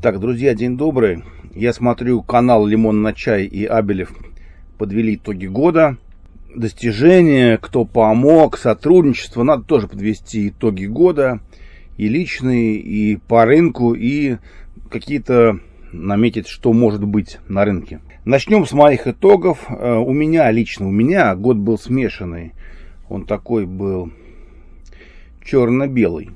Так, друзья, день добрый. Я смотрю канал Лимон на чай и Абелев подвели итоги года. Достижения, кто помог, сотрудничество. Надо тоже подвести итоги года. И личные, и по рынку, и какие-то наметить, что может быть на рынке. Начнем с моих итогов. Э, у меня лично, у меня год был смешанный. Он такой был черно-белый.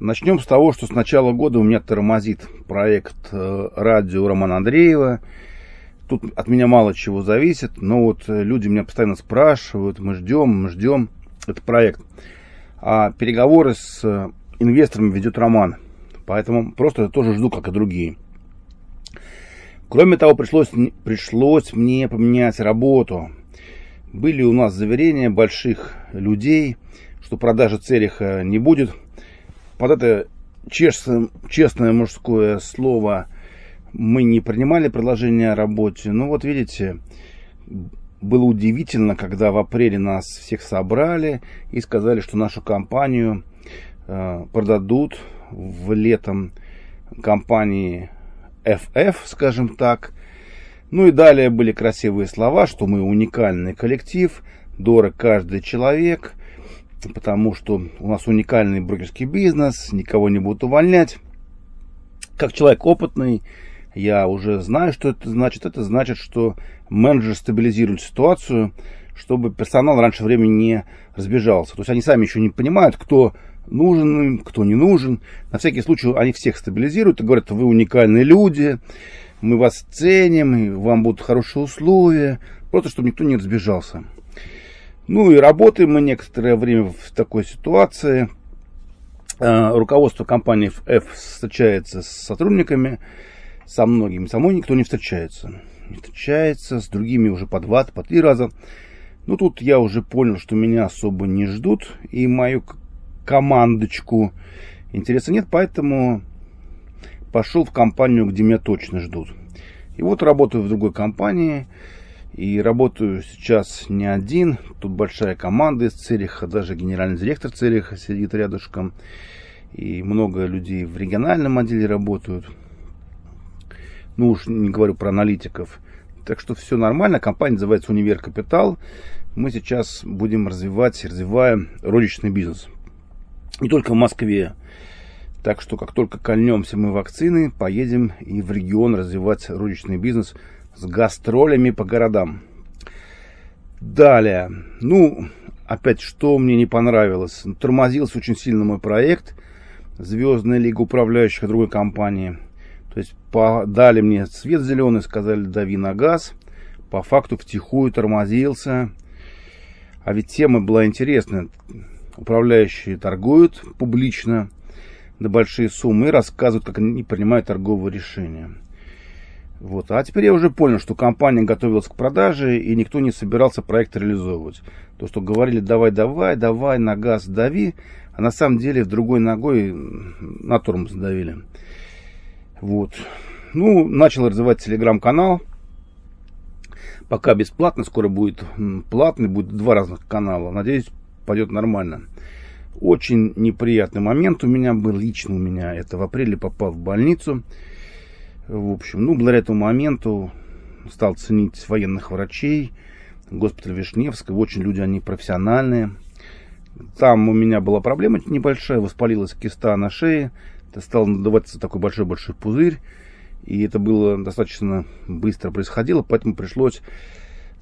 Начнем с того, что с начала года у меня тормозит проект э, радио Романа Андреева. Тут от меня мало чего зависит, но вот э, люди меня постоянно спрашивают, мы ждем, мы ждем этот проект. А переговоры с э, инвесторами ведет Роман, поэтому просто тоже жду, как и другие. Кроме того, пришлось, пришлось мне поменять работу. Были у нас заверения больших людей, что продажи Цериха не будет – под это честное, честное мужское слово мы не принимали предложение о работе. Ну вот видите, было удивительно, когда в апреле нас всех собрали и сказали, что нашу компанию э, продадут в летом компании FF, скажем так. Ну и далее были красивые слова, что мы уникальный коллектив, дорог каждый человек – потому что у нас уникальный брокерский бизнес, никого не будут увольнять. Как человек опытный, я уже знаю, что это значит. Это значит, что менеджер стабилизирует ситуацию, чтобы персонал раньше времени не разбежался. То есть они сами еще не понимают, кто нужен им, кто не нужен. На всякий случай они всех стабилизируют и говорят, вы уникальные люди, мы вас ценим, вам будут хорошие условия, просто чтобы никто не разбежался. Ну и работаем мы некоторое время в такой ситуации. Э, руководство компании F встречается с сотрудниками, со многими, со мной никто не встречается. Не встречается, с другими уже по два, по три раза. Ну тут я уже понял, что меня особо не ждут, и мою командочку интереса нет, поэтому пошел в компанию, где меня точно ждут. И вот работаю в другой компании, и работаю сейчас не один. Тут большая команда из Цериха, даже генеральный директор Цериха сидит рядышком. И много людей в региональном отделе работают. Ну уж не говорю про аналитиков. Так что все нормально. Компания называется Универ Капитал. Мы сейчас будем развивать, развиваем розничный бизнес. Не только в Москве. Так что как только кольнемся мы вакцины, поедем и в регион развивать розничный бизнес – с гастролями по городам. Далее. Ну, опять, что мне не понравилось? Тормозился очень сильно мой проект «Звездная лига управляющих» другой компании. То есть подали мне свет зеленый, сказали «дави на газ». По факту втихую тормозился. А ведь тема была интересная. Управляющие торгуют публично на большие суммы и рассказывают, как они принимают торговые решения. Вот. А теперь я уже понял, что компания готовилась к продаже, и никто не собирался проект реализовывать. То, что говорили «давай, давай, давай, на газ дави», а на самом деле в другой ногой на тормоз давили. Вот. Ну, начал развивать телеграм-канал. Пока бесплатно, скоро будет платный, будет два разных канала. Надеюсь, пойдет нормально. Очень неприятный момент у меня был, лично у меня. Это в апреле попал в больницу. В общем, ну, благодаря этому моменту стал ценить военных врачей, госпиталь Вишневского. Очень люди, они профессиональные. Там у меня была проблема небольшая, воспалилась киста на шее. Это стал надуваться такой большой-большой пузырь. И это было достаточно быстро происходило, поэтому пришлось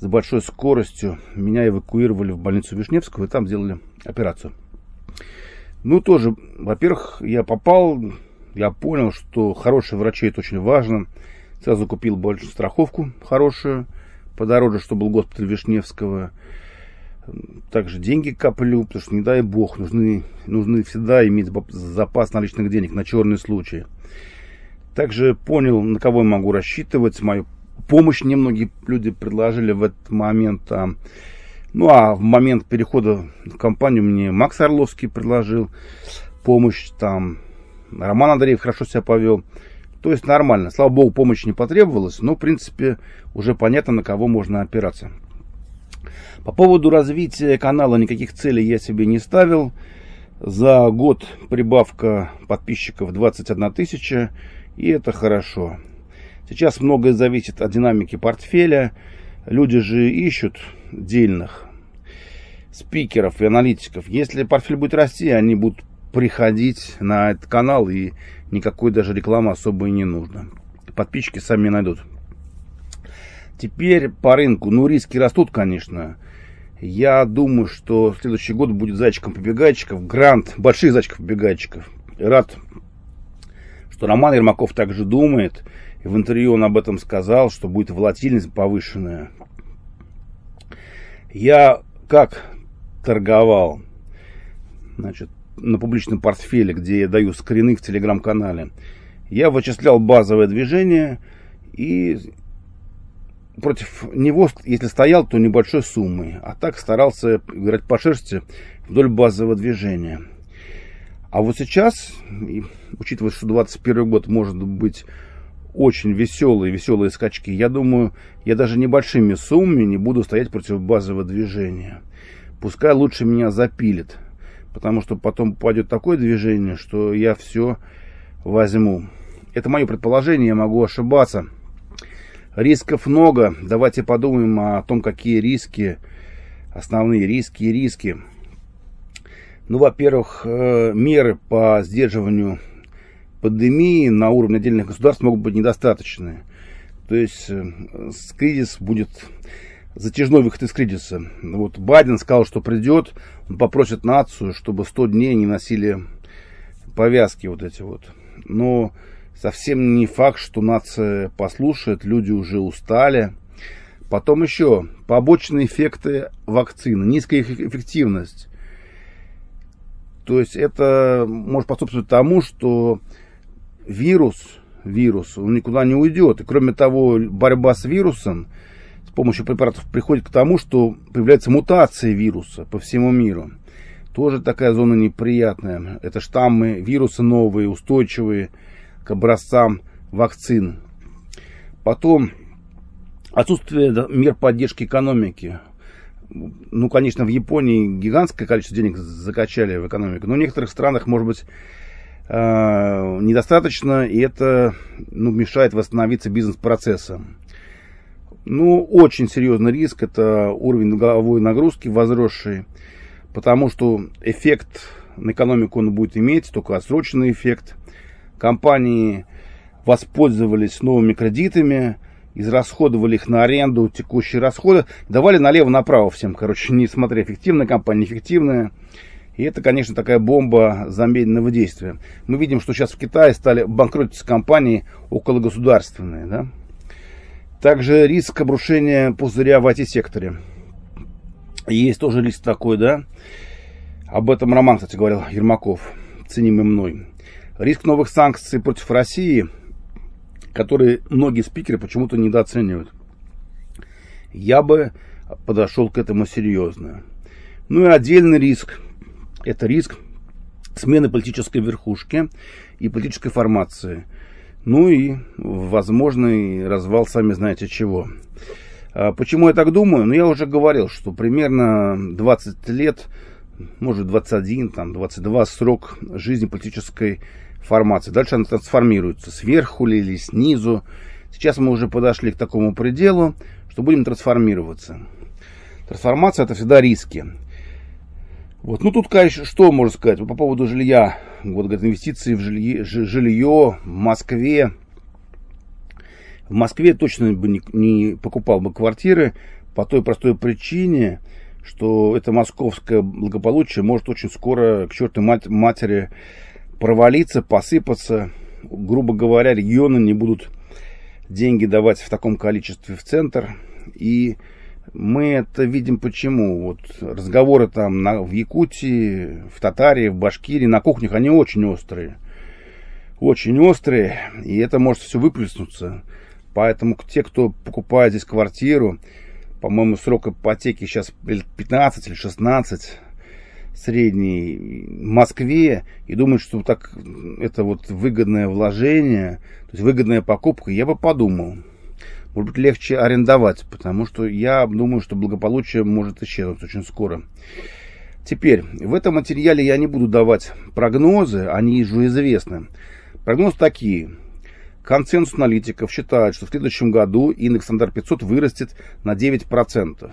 с большой скоростью. Меня эвакуировали в больницу Вишневского и там сделали операцию. Ну, тоже, во-первых, я попал, я понял, что хорошие врачи это очень важно. Сразу купил большую страховку хорошую, подороже, что был госпиталь Вишневского. Также деньги коплю, потому что, не дай бог, нужны, нужны всегда иметь запас наличных денег на черный случай. Также понял, на кого я могу рассчитывать, мою помощь немногие люди предложили в этот момент. А, ну а в момент перехода в компанию мне Макс Орловский предложил помощь там Роман Андреев хорошо себя повел. То есть нормально. Слава богу, помощи не потребовалось, но, в принципе, уже понятно, на кого можно опираться. По поводу развития канала никаких целей я себе не ставил. За год прибавка подписчиков 21 тысяча, и это хорошо. Сейчас многое зависит от динамики портфеля. Люди же ищут дельных спикеров и аналитиков. Если портфель будет расти, они будут приходить на этот канал, и никакой даже рекламы особо и не нужно. Подписчики сами найдут. Теперь по рынку. Ну, риски растут, конечно. Я думаю, что следующий год будет зайчиком-побегайчиков. Грант, больших зайчиков-побегайчиков. Рад, что Роман Ермаков также думает. И в интервью он об этом сказал, что будет волатильность повышенная. Я как торговал? Значит, на публичном портфеле, где я даю скрины в телеграм-канале, я вычислял базовое движение и против него, если стоял, то небольшой суммой, а так старался играть по шерсти вдоль базового движения. А вот сейчас, учитывая, что 21 год может быть очень веселые, веселые скачки, я думаю, я даже небольшими суммами не буду стоять против базового движения. Пускай лучше меня запилит, Потому что потом пойдет такое движение, что я все возьму. Это мое предположение, я могу ошибаться. Рисков много. Давайте подумаем о том, какие риски, основные риски и риски. Ну, во-первых, э, меры по сдерживанию пандемии на уровне отдельных государств могут быть недостаточны. То есть э, кризис будет затяжной выход из кризиса. Вот Байден сказал, что придет, он попросит нацию, чтобы 100 дней не носили повязки вот эти вот. Но совсем не факт, что нация послушает, люди уже устали. Потом еще побочные эффекты вакцины, низкая их эффективность. То есть это может способствовать тому, что вирус, вирус, он никуда не уйдет. И кроме того, борьба с вирусом – с помощью препаратов приходит к тому, что появляется мутация вируса по всему миру. Тоже такая зона неприятная. Это штаммы вируса новые, устойчивые к образцам вакцин. Потом отсутствие мер поддержки экономики. Ну, конечно, в Японии гигантское количество денег закачали в экономику, но в некоторых странах, может быть, э, недостаточно, и это ну, мешает восстановиться бизнес-процессам. Ну, очень серьезный риск, это уровень головой нагрузки возросший, потому что эффект на экономику он будет иметь, только отсроченный эффект. Компании воспользовались новыми кредитами, израсходовали их на аренду, текущие расходы, давали налево-направо всем, короче, не смотря эффективная компания, неэффективная. И это, конечно, такая бомба замедленного действия. Мы видим, что сейчас в Китае стали банкротиться компании около государственные, да, также риск обрушения пузыря в IT-секторе. Есть тоже риск такой, да? Об этом Роман, кстати, говорил Ермаков, ценимый мной. Риск новых санкций против России, которые многие спикеры почему-то недооценивают. Я бы подошел к этому серьезно. Ну и отдельный риск. Это риск смены политической верхушки и политической формации – ну и возможный развал, сами знаете чего. А почему я так думаю? Ну, я уже говорил, что примерно 20 лет, может 21, там 22 срок жизни политической формации. Дальше она трансформируется сверху ли или снизу. Сейчас мы уже подошли к такому пределу, что будем трансформироваться. Трансформация это всегда риски. Вот. Ну, тут, конечно, что можно сказать по поводу жилья. Вот, говорят, инвестиции в жилье, жилье в Москве. В Москве точно бы не, не покупал бы квартиры по той простой причине, что это московское благополучие может очень скоро к черту мать, матери провалиться, посыпаться. Грубо говоря, регионы не будут деньги давать в таком количестве в центр. И мы это видим почему? Вот разговоры там на, в Якутии, в Татарии, в Башкирии, на кухнях, они очень острые. Очень острые, и это может все выплеснуться. Поэтому те, кто покупает здесь квартиру, по-моему, срок ипотеки сейчас 15 или 16 средний в Москве и думают, что так это вот выгодное вложение, то есть выгодная покупка, я бы подумал может быть, легче арендовать, потому что я думаю, что благополучие может исчезнуть очень скоро. Теперь, в этом материале я не буду давать прогнозы, они уже известны. Прогнозы такие. Консенсус аналитиков считает, что в следующем году индекс Standard 500 вырастет на 9%.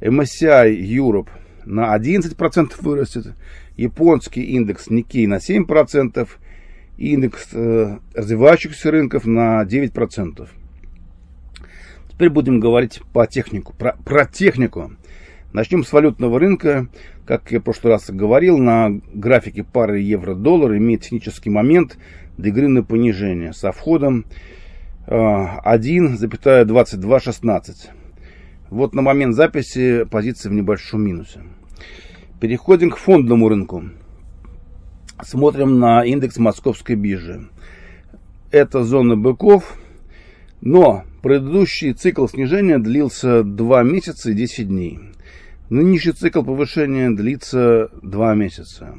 MSCI Europe на 11% вырастет. Японский индекс Nikkei на 7%. Индекс э, развивающихся рынков на 9%. Теперь будем говорить по технику, про, про технику. Начнем с валютного рынка. Как я в прошлый раз говорил, на графике пары евро-доллар имеет технический момент до игры на понижение со входом 1,2216. Э, вот на момент записи позиции в небольшом минусе. Переходим к фондовому рынку. Смотрим на индекс московской биржи. Это зона быков, но Предыдущий цикл снижения длился 2 месяца и 10 дней. Нынешний цикл повышения длится 2 месяца.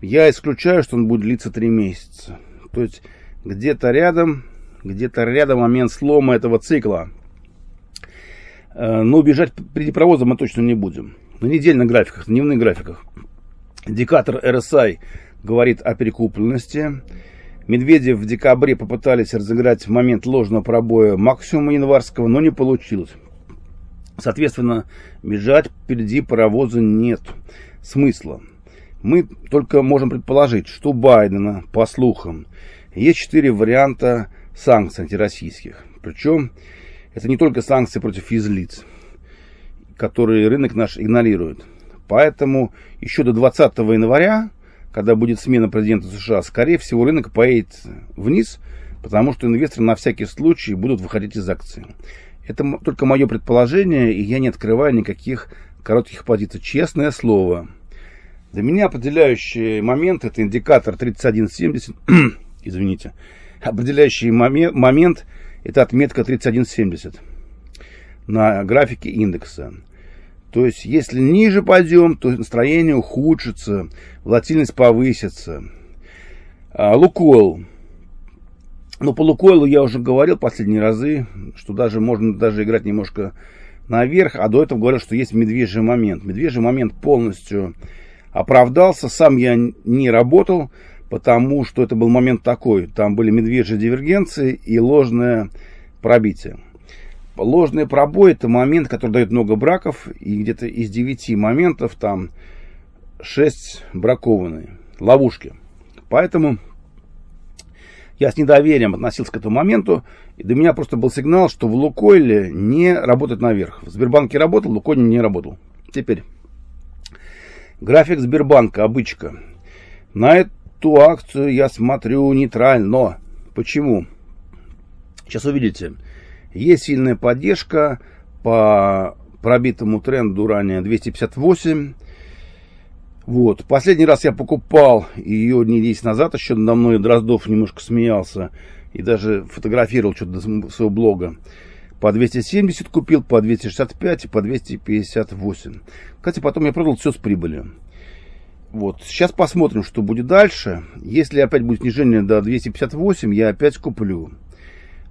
Я исключаю, что он будет длиться 3 месяца. То есть где-то рядом, где-то рядом момент слома этого цикла. Э, но убежать предепровоза мы точно не будем. На недельных графиках, на дневных графиках. Индикатор RSI говорит о перекупленности. Медведев в декабре попытались разыграть в момент ложного пробоя максимума январского, но не получилось. Соответственно, бежать впереди паровоза нет смысла. Мы только можем предположить, что Байдена, по слухам, есть четыре варианта санкций антироссийских. Причем это не только санкции против физлиц, которые рынок наш игнорирует. Поэтому еще до 20 января когда будет смена президента США, скорее всего рынок поедет вниз, потому что инвесторы на всякий случай будут выходить из акций. Это только мое предположение, и я не открываю никаких коротких позиций. Честное слово. Для меня определяющий момент это индикатор 3170, извините, определяющий момент, момент это отметка 3170 на графике индекса. То есть, если ниже пойдем, то настроение ухудшится, волатильность повысится. А, лукойл. Но ну, по лукойлу я уже говорил последние разы, что даже можно даже играть немножко наверх, а до этого говорил, что есть медвежий момент. Медвежий момент полностью оправдался, сам я не работал, потому что это был момент такой. Там были медвежьи дивергенции и ложное пробитие. Ложный пробой – это момент, который дает много браков, и где-то из 9 моментов там 6 бракованные, ловушки. Поэтому я с недоверием относился к этому моменту, и до меня просто был сигнал, что в Лукойле не работает наверх. В Сбербанке работал, в Лукойле не работал. Теперь, график Сбербанка, обычка. На эту акцию я смотрю нейтрально. Почему? Сейчас увидите. Есть сильная поддержка по пробитому тренду ранее 258. Вот. Последний раз я покупал ее не 10 назад, еще надо мной Дроздов немножко смеялся и даже фотографировал что-то до своего блога. По 270 купил, по 265 и по 258. Кстати, потом я продал все с прибылью. Вот. Сейчас посмотрим, что будет дальше. Если опять будет снижение до 258, я опять куплю.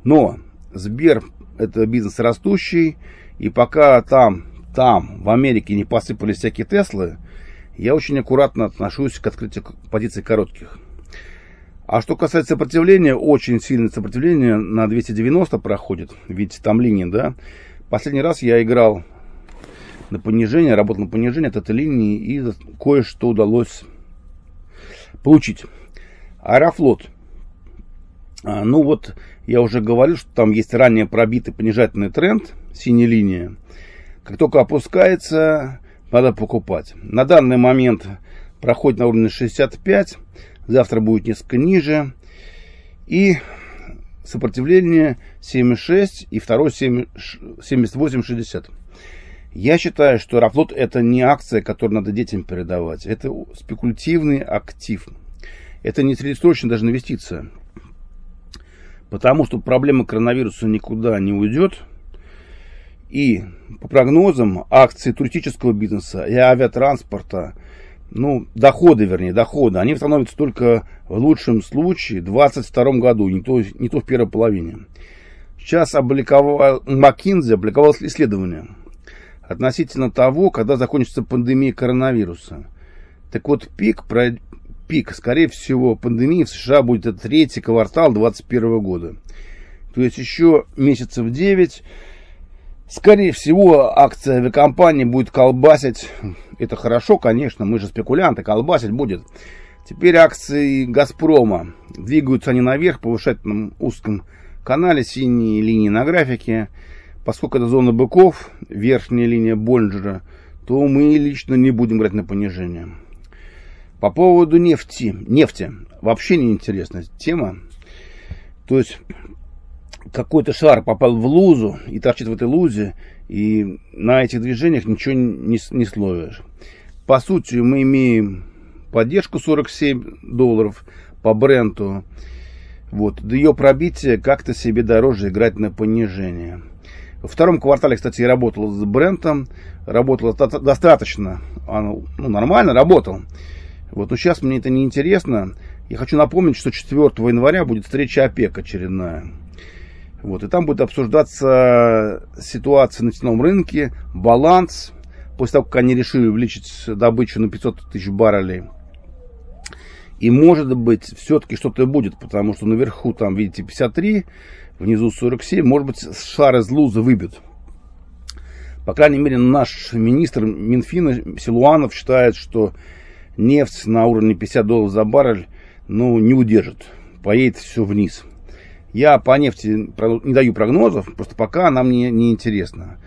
Но Сбер это бизнес растущий, и пока там, там, в Америке не посыпались всякие Теслы, я очень аккуратно отношусь к открытию позиций коротких. А что касается сопротивления, очень сильное сопротивление на 290 проходит. Видите, там линия, да? Последний раз я играл на понижение, работал на понижение от этой линии и кое-что удалось получить. Аэрофлот. А, ну вот, я уже говорил, что там есть ранее пробитый понижательный тренд, синяя линия. Как только опускается, надо покупать. На данный момент проходит на уровне 65, завтра будет несколько ниже. И сопротивление 7,6 и второй 78-60. Я считаю, что Аэрофлот это не акция, которую надо детям передавать. Это спекулятивный актив. Это не среднесрочная даже инвестиция потому что проблема коронавируса никуда не уйдет. И по прогнозам акции туристического бизнеса и авиатранспорта, ну, доходы, вернее, доходы, они становятся только в лучшем случае в 2022 году, не то, не то в первой половине. Сейчас обликовал, Маккинзи обликовал исследование относительно того, когда закончится пандемия коронавируса. Так вот, пик пик, скорее всего, пандемии в США будет это третий квартал 2021 года. То есть еще месяцев 9. Скорее всего, акция авиакомпании будет колбасить. Это хорошо, конечно, мы же спекулянты, колбасить будет. Теперь акции «Газпрома». Двигаются они наверх по вышательном узком канале, синие линии на графике. Поскольку это зона быков, верхняя линия Больнджера, то мы лично не будем брать на понижение. По поводу нефти. Нефти. Вообще неинтересная тема. То есть какой-то шар попал в лузу и торчит в этой лузе, и на этих движениях ничего не, не словишь. По сути, мы имеем поддержку 47 долларов по бренду. Вот. До ее пробития как-то себе дороже играть на понижение. Во втором квартале, кстати, я работал с брендом. Работал достаточно, ну, нормально работал. Вот ну, сейчас мне это не интересно. Я хочу напомнить, что 4 января будет встреча ОПЕК очередная. Вот, и там будет обсуждаться ситуация на нефтяном рынке, баланс, после того, как они решили увеличить добычу на 500 тысяч баррелей. И может быть, все-таки что-то будет, потому что наверху там, видите, 53, внизу 47, может быть, шар из луза выбит. По крайней мере, наш министр Минфина Силуанов считает, что нефть на уровне 50 долларов за баррель, ну, не удержит. Поедет все вниз. Я по нефти не даю прогнозов, просто пока она мне не интересна.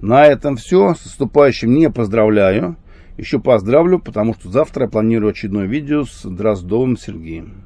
На этом все. С наступающим не поздравляю. Еще поздравлю, потому что завтра я планирую очередное видео с Дроздовым Сергеем.